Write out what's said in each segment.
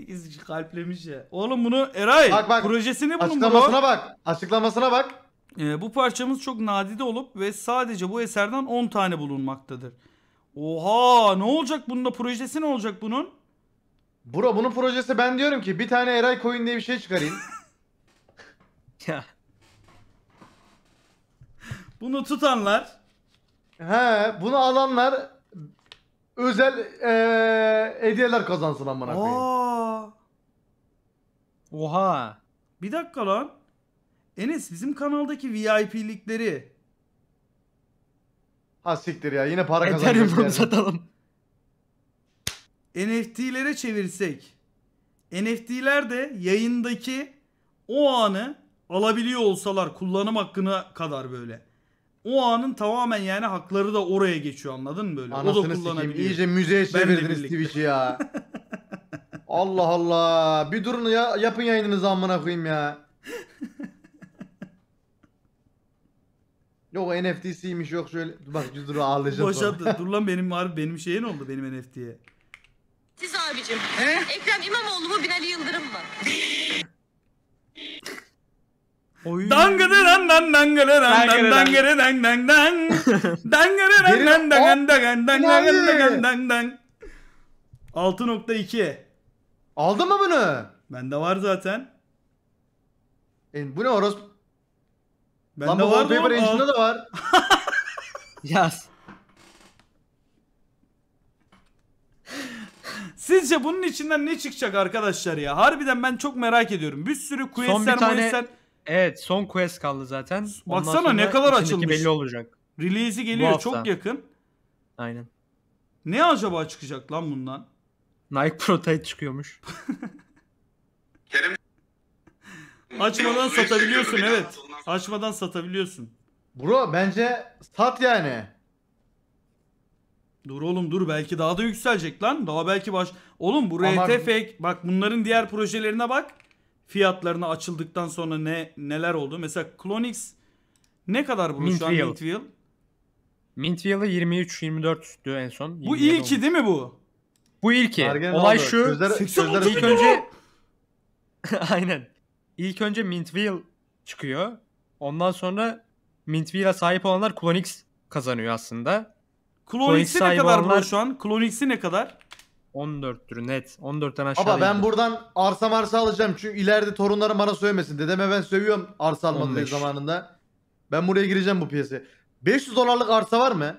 8 kişi kalplemiş ya. Oğlum bunu Eray Bak, bak. projesini bunun bro. Açıklamasına bak. Açıklamasına bak. Ee, bu parçamız çok nadide olup ve sadece bu eserden 10 tane bulunmaktadır. Oha ne olacak bunda projesi ne olacak bunun? Bro bunun projesi ben diyorum ki bir tane Eray koyun diye bir şey çıkarayım. Ya. Bunu tutanlar He bunu alanlar özel eee, hediyeler kazansın amına koyayım. Aa, Oha. bir dakika lan. Enes bizim kanaldaki VIP'likleri. Ha siktir ya yine para Ethereum'u kazanacak. satalım. NFT'lere çevirsek NFT'ler de yayındaki o anı alabiliyor olsalar kullanım hakkına kadar böyle. O anın tamamen yani hakları da oraya geçiyor anladın mı böyle? Anasını o da kullanabiliyor. Sikeyim. İyice müzeye çevirdiniz Twitch'i ya. Allah Allah. Bir durun ya yapın yayınınızı amına koyayım ya. Yok NFT'siymiş yok şöyle. Bak dur ağlayacağım. Boşa dur lan benim var benim şeye oldu benim NFT'ye? Siz abicim. He? Ekrem İmamoğlu mu Binali Yıldırım mı? Oy. Dangıdıran dan dangıdıran dan dangıdıran dan dan dan dangıdıran dan dan dan dan dan dan dan dan 6.2 Aldın mı bunu? Bende var zaten. E, bu ne oros? Bende Lan var Wallpaper Engine'da de var. Yaz. Sizce bunun içinden ne çıkacak arkadaşlar ya? Harbiden ben çok merak ediyorum. Bir sürü questler, questler... Tane... Evet son quest kaldı zaten. Baksana ne kadar açılmış. belli olacak. Release'i geliyor çok yakın. Aynen. Ne acaba çıkacak lan bundan? Nike Prototype çıkıyormuş. Kerem, Açmadan satabiliyorsun evet. Açmadan satabiliyorsun. Bro bence sat yani. Dur oğlum dur belki daha da yükselecek lan. Daha belki baş... Oğlum bu Ama- RTF bak bunların diğer projelerine bak. Fiyatlarını açıldıktan sonra ne neler oldu? Mesela Clonix ne kadar bunu şu an Mintville? Mintville'ı 23 diyor en son. Bu ilki olmuş. değil mi bu? Bu ilki. Ergen Olay oldu. şu. Gözler, gözler ilk önce Aynen. İlk önce Mintville çıkıyor. Ondan sonra Mintville'a sahip olanlar Clonix kazanıyor aslında. Clonix'i ne kadar olanlar... bu şu an? Clonix'i ne kadar? 14 14'tür net. 14 tane aşağı. Baba ben buradan arsa marsa alacağım. Çünkü ileride torunlarım bana sövmesin. Dedeme ben sövüyorum arsa almadı diye zamanında. Ben buraya gireceğim bu piyasaya. 500 dolarlık arsa var mı?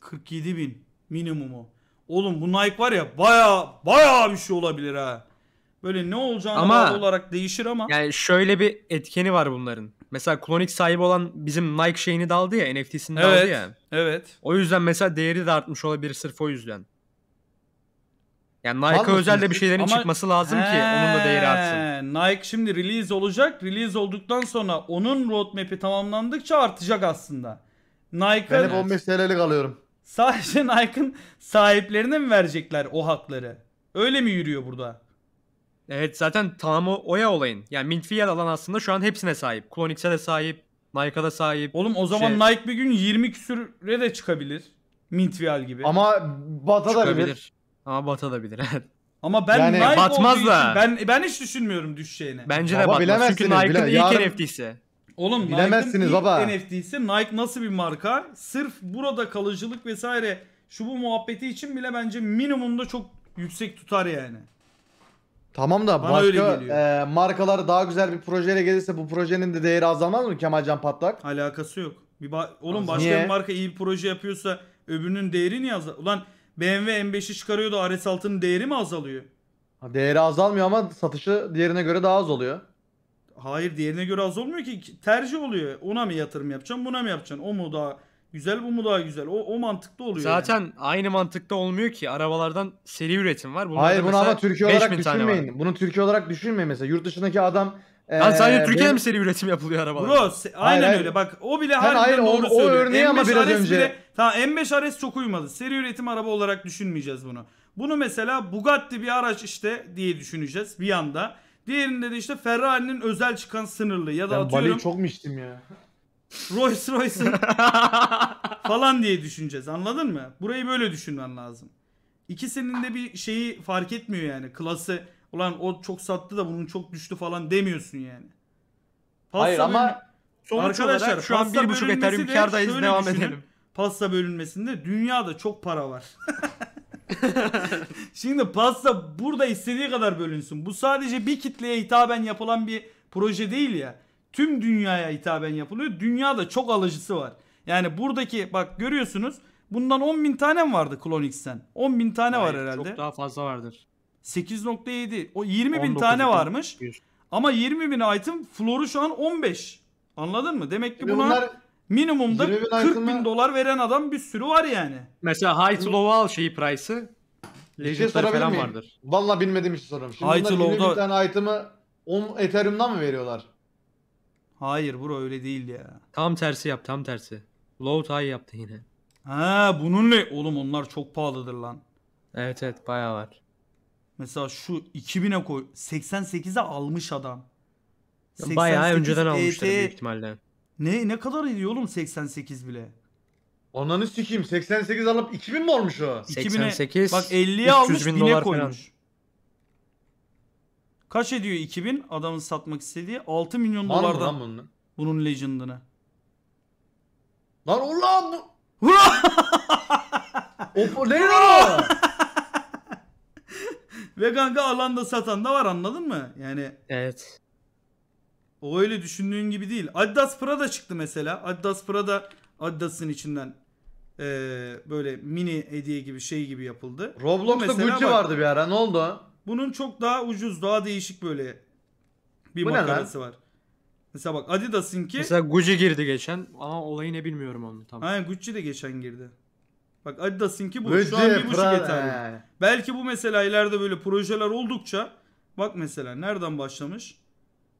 47 bin minimumu. Oğlum bu Nike var ya baya baya bir şey olabilir ha. Böyle ne olacağını ama, olarak değişir ama. Yani şöyle bir etkeni var bunların. Mesela Klonik sahibi olan bizim Nike şeyini daldı ya NFT'sini evet, daldı ya. Evet. O yüzden mesela değeri de artmış olabilir sırf o yüzden. Yani Nike özelde bir şeylerin Ama... çıkması lazım ki onun da değeri artsın. Nike şimdi release olacak. Release olduktan sonra onun roadmap'i tamamlandıkça artacak aslında. Nike Ben hep 15 TL'lik alıyorum. Sadece Nike'ın sahiplerine mi verecekler o hakları? Öyle mi yürüyor burada? Evet zaten tamamı oya olayın. Yani Mintfiyel alan aslında şu an hepsine sahip. Clonix'e de sahip, Nike'a da sahip. Oğlum o zaman şey... Nike bir gün 20 küsüre de çıkabilir. Mintfiyel gibi. Ama Bata da bilir. Ama batabilir evet. Ama ben Yani- Nike Batmaz batmaz da. da. ben ben hiç düşünmüyorum düşeceğini. Bence de Baba, batmaz. Çünkü bilemezsiniz, Nike'ın bile- ilk yarın- NFT'si. Oğlum Bilemezsiniz Nike'ın baba. ilk NFT'si Nike nasıl bir marka? Sırf burada kalıcılık vesaire şu bu muhabbeti için bile bence minimumda çok yüksek tutar yani. Tamam da Bana başka geliyor. e, markalar daha güzel bir projeye gelirse bu projenin de değeri azalmaz mı Kemalcan Patlak? Alakası yok. Bir ba- Oğlum başka Niye? bir marka iyi bir proje yapıyorsa öbürünün değeri niye azalır? Ulan BMW M5'i çıkarıyor da RS6'nın değeri mi azalıyor? Değeri azalmıyor ama satışı diğerine göre daha az oluyor. Hayır diğerine göre az olmuyor ki. Tercih oluyor. Ona mı yatırım yapacaksın buna mı yapacaksın? O mu daha güzel bu mu daha güzel? O, o mantıklı oluyor. Zaten aynı mantıkta olmuyor ki. Arabalardan seri üretim var. Bunlarda Hayır bunu ama Türkiye olarak düşünmeyin. Bunu Türkiye olarak düşünmeyin mesela. Yurt dışındaki adam ee, sadece Türkiye'de benim... mi seri üretim yapılıyor arabalar? Bro aynen hayır, öyle bak o bile harbiden hayır, doğru o, söylüyor. O örneği M5 ama biraz RS önce. Bile, tamam M5 RS çok uymadı. Seri üretim araba olarak düşünmeyeceğiz bunu. Bunu mesela Bugatti bir araç işte diye düşüneceğiz bir yanda. Diğerinde de işte Ferrari'nin özel çıkan sınırlı ya da ben atıyorum. Ben çok mu içtim ya? Royce Royce'ın falan diye düşüneceğiz anladın mı? Burayı böyle düşünmen lazım. İkisinin de bir şeyi fark etmiyor yani klası ulan o çok sattı da bunun çok düştü falan demiyorsun yani. Pasta Hayır ama sonuç arkadaşlar şu an 1.5 Ethereum kardayız devam düşünün. edelim. Pasta bölünmesinde dünyada çok para var. Şimdi pasta burada istediği kadar bölünsün. Bu sadece bir kitleye hitaben yapılan bir proje değil ya. Tüm dünyaya hitaben yapılıyor. Dünyada çok alıcısı var. Yani buradaki bak görüyorsunuz bundan 10 bin tane mi vardı CloneX'ten? 10 bin tane Hayır, var herhalde. Çok daha fazla vardır. 8.7 o 20 bin tane varmış. 100. Ama 20 bin item floor'u şu an 15. Anladın mı? Demek ki buna minimumda 40 bin dolar veren adam bir sürü var yani. Mesela high to low al şeyi price'ı. Şey Legendary falan miyim? vardır. Valla bilmediğim için soruyorum. Şimdi high bunlar 20 low'da... tane item'ı 10 Ethereum'dan mı veriyorlar? Hayır bro öyle değil ya. Tam tersi yap tam tersi. Low to high yaptı yine. Ha bunun ne? Oğlum onlar çok pahalıdır lan. Evet evet bayağı var. Mesela şu 2000'e koy 88'e almış adam. bayağı önceden e almıştır büyük ihtimalle. Ne ne kadar ediyor oğlum 88 bile? Ananı sikeyim 88 alıp 2000 mi olmuş o? 88 bak 50'ye almış 1000'e dolar koymuş. Kaç ediyor 2000 adamın satmak istediği? 6 milyon Var dolardan lan bunun? bunun legend'ını. Lan ulan bu... Hurra! o, ne lan o? Ve kanka alanda satan da var anladın mı? Yani Evet. o öyle düşündüğün gibi değil. Adidas Prada çıktı mesela. Adidas Prada Adidas'ın içinden eee, böyle mini hediye gibi şey gibi yapıldı. Roblox'ta Mesela Gucci bak- vardı bir ara. Ne oldu? Bunun çok daha ucuz, daha değişik böyle bir Bu makarası var. Mesela bak Adidas'ınki Mesela Gucci girdi geçen ama olayı ne bilmiyorum onu tam. Aynen Gucci de geçen girdi. Bak Adidas'ınki bu. Şu an bir buçuk bravo. yeterli. Belki bu mesela ileride böyle projeler oldukça bak mesela nereden başlamış?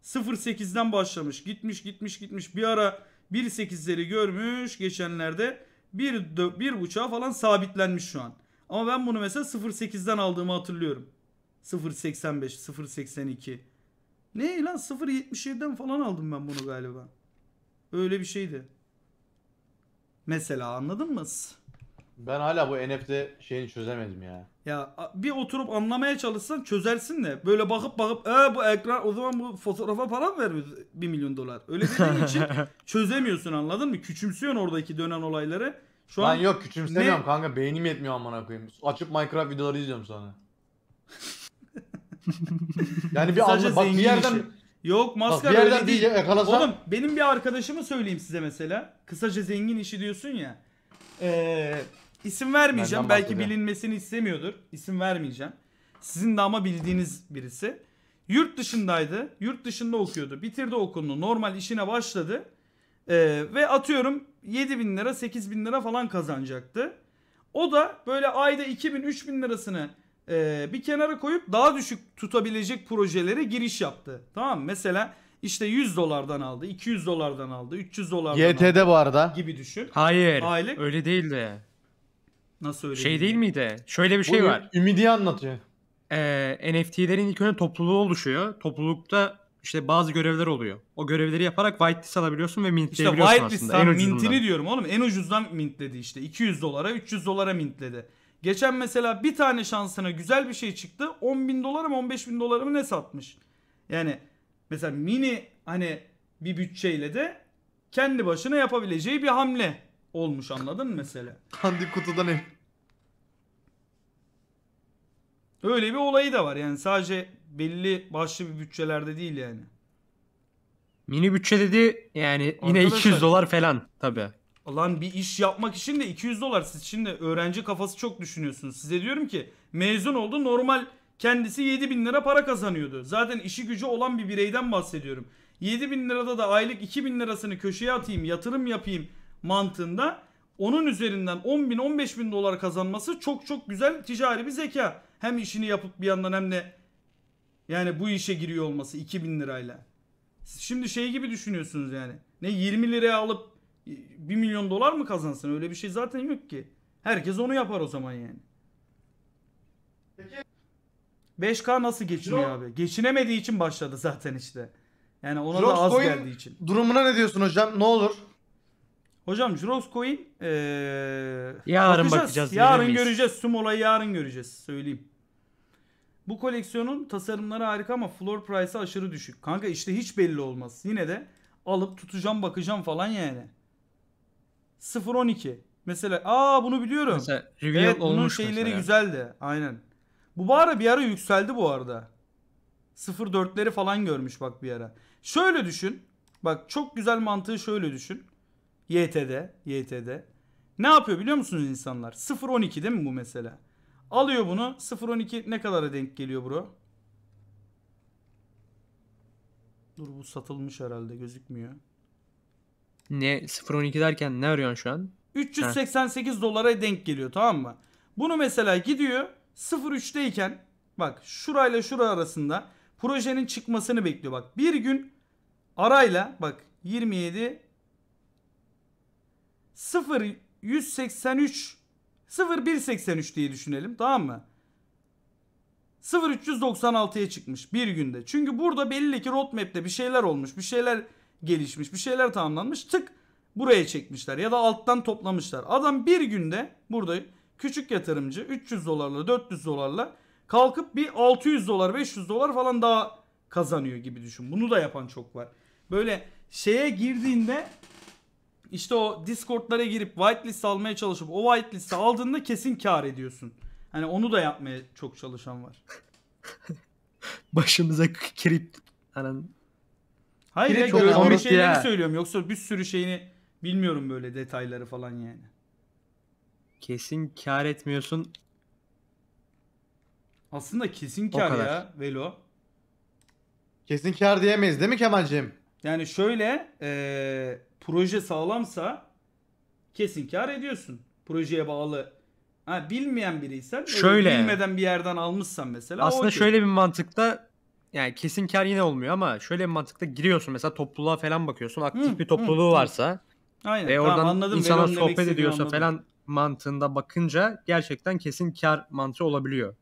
0.8'den başlamış. Gitmiş gitmiş gitmiş. Bir ara 1.8'leri görmüş geçenlerde. 1.5'a falan sabitlenmiş şu an. Ama ben bunu mesela 0.8'den aldığımı hatırlıyorum. 0.85, 0.82. Ne lan 0.77'den falan aldım ben bunu galiba. Öyle bir şeydi. Mesela anladın mı? Ben hala bu NFT şeyini çözemedim ya. Ya bir oturup anlamaya çalışsan çözersin de böyle bakıp bakıp e bu ekran o zaman bu fotoğrafa para mı veriyoruz 1 milyon dolar? Öyle dediğin şey için çözemiyorsun anladın mı? Küçümsüyorsun oradaki dönen olayları. Şu ben an yok küçümsemiyorum ne? kanka beynim yetmiyor amına koyayım. Açıp Minecraft videoları izliyorum sana. yani bir anla, bak bir yerden işi. Yok maskara bak, bir yerden öyle değil. Yakalasa... Oğlum benim bir arkadaşımı söyleyeyim size mesela. Kısaca zengin işi diyorsun ya. Eee İsim vermeyeceğim. Benden Belki bilinmesini istemiyordur. İsim vermeyeceğim. Sizin de ama bildiğiniz birisi. Yurt dışındaydı. Yurt dışında okuyordu. Bitirdi okulunu. Normal işine başladı. Ee, ve atıyorum 7 bin lira 8 bin lira falan kazanacaktı. O da böyle ayda 2 bin 3 bin lirasını e, bir kenara koyup daha düşük tutabilecek projelere giriş yaptı. Tamam mı? Mesela işte 100 dolardan aldı, 200 dolardan aldı, 300 dolardan aldı YTD bu arada. gibi düşün. Hayır. Aylık. Öyle değil de. Nasıl öyle? Şey değil miydi? Şöyle bir şey Bu var. Ümidi anlatıyor. Ee, NFT'lerin ilk önce topluluğu oluşuyor. Toplulukta işte bazı görevler oluyor. O görevleri yaparak whitelist alabiliyorsun ve mintleyebiliyorsun işte whitelist, aslında. İşte mintini diyorum oğlum. En ucuzdan mintledi işte. 200 dolara 300 dolara mintledi. Geçen mesela bir tane şansına güzel bir şey çıktı. 10 bin dolara mı 15 bin dolara mı ne satmış? Yani mesela mini hani bir bütçeyle de kendi başına yapabileceği bir hamle olmuş anladın mı mesela? Handi kutudan Öyle bir olayı da var yani sadece belli başlı bir bütçelerde değil yani. Mini bütçe dedi yani yine 200 dolar falan tabi. Lan bir iş yapmak için de 200 dolar siz şimdi öğrenci kafası çok düşünüyorsunuz. Size diyorum ki mezun oldu normal kendisi 7 bin lira para kazanıyordu. Zaten işi gücü olan bir bireyden bahsediyorum. 7 bin lirada da aylık 2 bin lirasını köşeye atayım yatırım yapayım mantığında onun üzerinden 10 bin 15 bin dolar kazanması çok çok güzel ticari bir zeka hem işini yapıp bir yandan hem de yani bu işe giriyor olması 2000 lirayla. Siz şimdi şey gibi düşünüyorsunuz yani. Ne 20 liraya alıp 1 milyon dolar mı kazansın? Öyle bir şey zaten yok ki. Herkes onu yapar o zaman yani. Peki. 5K nasıl geçiniyor Yok. abi? Geçinemediği için başladı zaten işte. Yani ona Drops da az geldiği için. Durumuna ne diyorsun hocam? Ne olur? Hocam Juros Coin ee, yarın bakacağız. yarın göreceğiz. Sum olayı yarın göreceğiz. Söyleyeyim. Bu koleksiyonun tasarımları harika ama floor price'ı aşırı düşük. Kanka işte hiç belli olmaz. Yine de alıp tutacağım bakacağım falan yani. 0.12. Mesela aa bunu biliyorum. Mesela evet bunun şeyleri mesela. güzeldi. Aynen. Bu bara bir ara yükseldi bu arada. 0.4'leri falan görmüş bak bir ara. Şöyle düşün. Bak çok güzel mantığı şöyle düşün. YT'de, YT'de. Ne yapıyor biliyor musunuz insanlar? 0.12 değil mi bu mesela? Alıyor bunu. 0.12 ne kadara denk geliyor bro? Dur bu satılmış herhalde gözükmüyor. Ne 0.12 derken ne arıyorsun şu an? 388 Heh. dolara denk geliyor tamam mı? Bunu mesela gidiyor 0.3'teyken bak şurayla şura arasında projenin çıkmasını bekliyor. Bak bir gün arayla bak 27 0 183 0 183 diye düşünelim tamam mı? 0 396'ya çıkmış bir günde. Çünkü burada belli ki roadmap'te bir şeyler olmuş, bir şeyler gelişmiş, bir şeyler tamamlanmış. Tık buraya çekmişler ya da alttan toplamışlar. Adam bir günde burada küçük yatırımcı 300 dolarla 400 dolarla kalkıp bir 600 dolar 500 dolar falan daha kazanıyor gibi düşün. Bunu da yapan çok var. Böyle şeye girdiğinde işte o Discord'lara girip whitelist almaya çalışıp o whitelist'i aldığında kesin kar ediyorsun. Hani onu da yapmaya çok çalışan var. Başımıza kirip anan. Hani Hayır ya gördüğüm şeyleri ya. söylüyorum. Yoksa bir sürü şeyini bilmiyorum böyle detayları falan yani. Kesin kar etmiyorsun. Aslında kesin kar ya Velo. Kesin kar diyemeyiz değil mi Kemal'cim? Yani şöyle ee, proje sağlamsa kesin kar ediyorsun. Projeye bağlı. Ha, bilmeyen biriysen e, şöyle, bilmeden bir yerden almışsan mesela. Aslında okay. şöyle bir mantıkta yani kesin kar yine olmuyor ama şöyle bir mantıkta giriyorsun mesela topluluğa falan bakıyorsun. Aktif hı, bir topluluğu hı, varsa Aynen, ve oradan tamam, anladım, insanlar sohbet ediyorsa anladım. falan mantığında bakınca gerçekten kesin kar mantığı olabiliyor.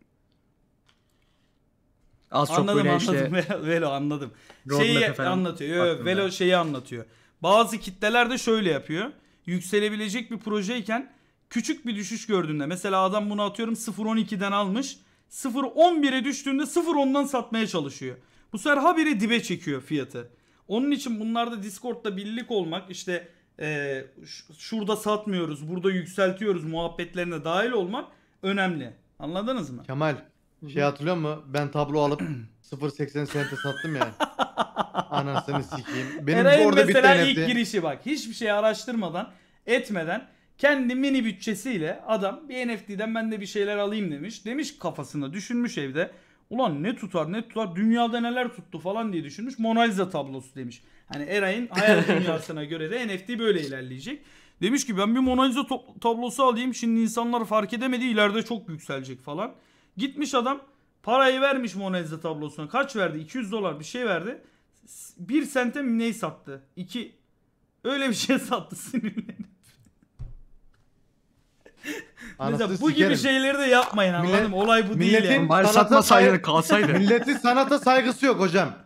Az anladım, çok böyle anladım, işte. Velo anladım. Şeyi anlatıyor. velo şeyi anlatıyor. Bazı kitleler de şöyle yapıyor. Yükselebilecek bir projeyken küçük bir düşüş gördüğünde mesela adam bunu atıyorum 0.12'den almış. 0.11'e düştüğünde 0.10'dan satmaya çalışıyor. Bu sefer habire dibe çekiyor fiyatı. Onun için bunlarda Discord'da birlik olmak işte e, şurada satmıyoruz burada yükseltiyoruz muhabbetlerine dahil olmak önemli. Anladınız mı? Kemal şey hatırlıyor musun? Ben tablo alıp 0.80 sente sattım yani. Anasını sikeyim. Benim Eray'ın orada bir mesela ilk girişi bak. Hiçbir şey araştırmadan, etmeden kendi mini bütçesiyle adam bir NFT'den ben de bir şeyler alayım demiş. Demiş kafasında düşünmüş evde. Ulan ne tutar ne tutar dünyada neler tuttu falan diye düşünmüş. Mona Lisa tablosu demiş. Hani Eray'ın hayal dünyasına göre de NFT böyle ilerleyecek. Demiş ki ben bir Mona Lisa tablosu alayım. Şimdi insanlar fark edemedi ileride çok yükselecek falan. Gitmiş adam parayı vermiş Mona Lisa tablosuna. Kaç verdi? 200 dolar bir şey verdi. Bir sente ney sattı? İki öyle bir şey sattı sinirlenip. bu gibi şeyleri de yapmayın anladım. Millet- Olay bu değil milletin yani. Bari Sanata satmasaydı saygı- kalsaydı. Milletin sanata saygısı yok hocam.